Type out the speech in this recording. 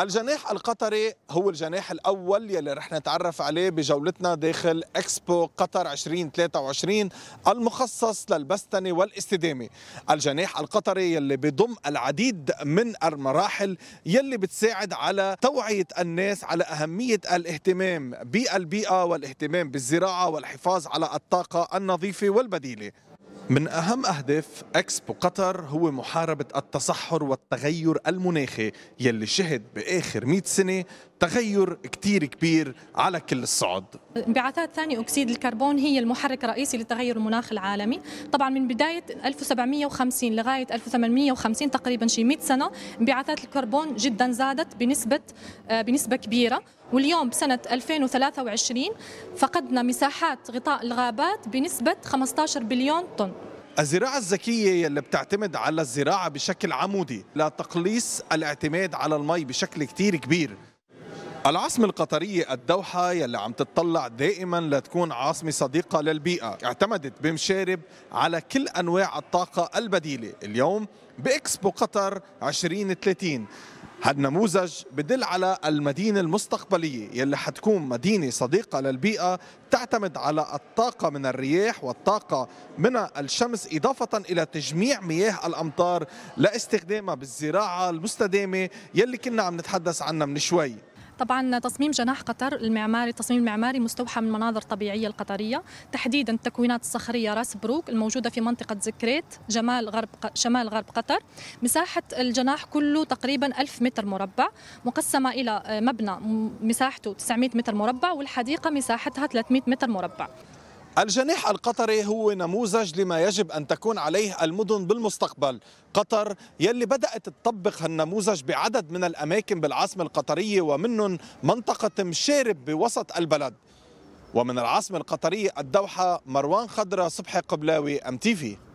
الجناح القطري هو الجناح الأول يلي رح نتعرف عليه بجولتنا داخل إكسبو قطر 2023 المخصص للبستنة والاستدامة الجناح القطري يلي بضم العديد من المراحل يلي بتساعد على توعية الناس على أهمية الاهتمام بالبيئة والاهتمام بالزراعة والحفاظ على الطاقة النظيفة والبديلة من أهم أهداف أكسبو قطر هو محاربة التصحر والتغير المناخي يلي شهد بآخر 100 سنة تغير كتير كبير على كل الصعد انبعاثات ثاني أكسيد الكربون هي المحرك الرئيسي لتغير المناخ العالمي طبعا من بداية 1750 لغاية 1850 تقريبا شي 100 سنة انبعاثات الكربون جدا زادت بنسبة آه، بنسبة كبيرة واليوم بسنة 2023 فقدنا مساحات غطاء الغابات بنسبة 15 بليون طن الزراعة الذكية اللي بتعتمد على الزراعة بشكل عمودي لتقليص الاعتماد على المي بشكل كتير كبير العاصمة القطرية الدوحة يلي عم تتطلع دائما لتكون عاصمة صديقة للبيئة اعتمدت بمشارب على كل أنواع الطاقة البديلة اليوم بإكسبو قطر 2030 هالنموذج بدل على المدينة المستقبلية يلي حتكون مدينة صديقة للبيئة تعتمد على الطاقة من الرياح والطاقة من الشمس إضافة إلى تجميع مياه الأمطار لاستخدامها بالزراعة المستدامة يلي كنا عم نتحدث عنها من شوي طبعا تصميم جناح قطر المعماري التصميم المعماري مستوحى من مناظر طبيعيه القطريه تحديدا التكوينات الصخريه راس بروك الموجوده في منطقه زكريت جمال غرب شمال غرب قطر مساحه الجناح كله تقريبا 1000 متر مربع مقسمه الى آه، مبنى مساحته 900 متر مربع والحديقه مساحتها 300 متر مربع الجناح القطري هو نموذج لما يجب أن تكون عليه المدن بالمستقبل قطر يلي بدأت تطبق هالنموذج بعدد من الأماكن بالعاصمة القطرية ومنهم منطقة مشارب بوسط البلد ومن العاصمة القطرية الدوحة مروان خضرة صبحي قبلاوي أم تيفي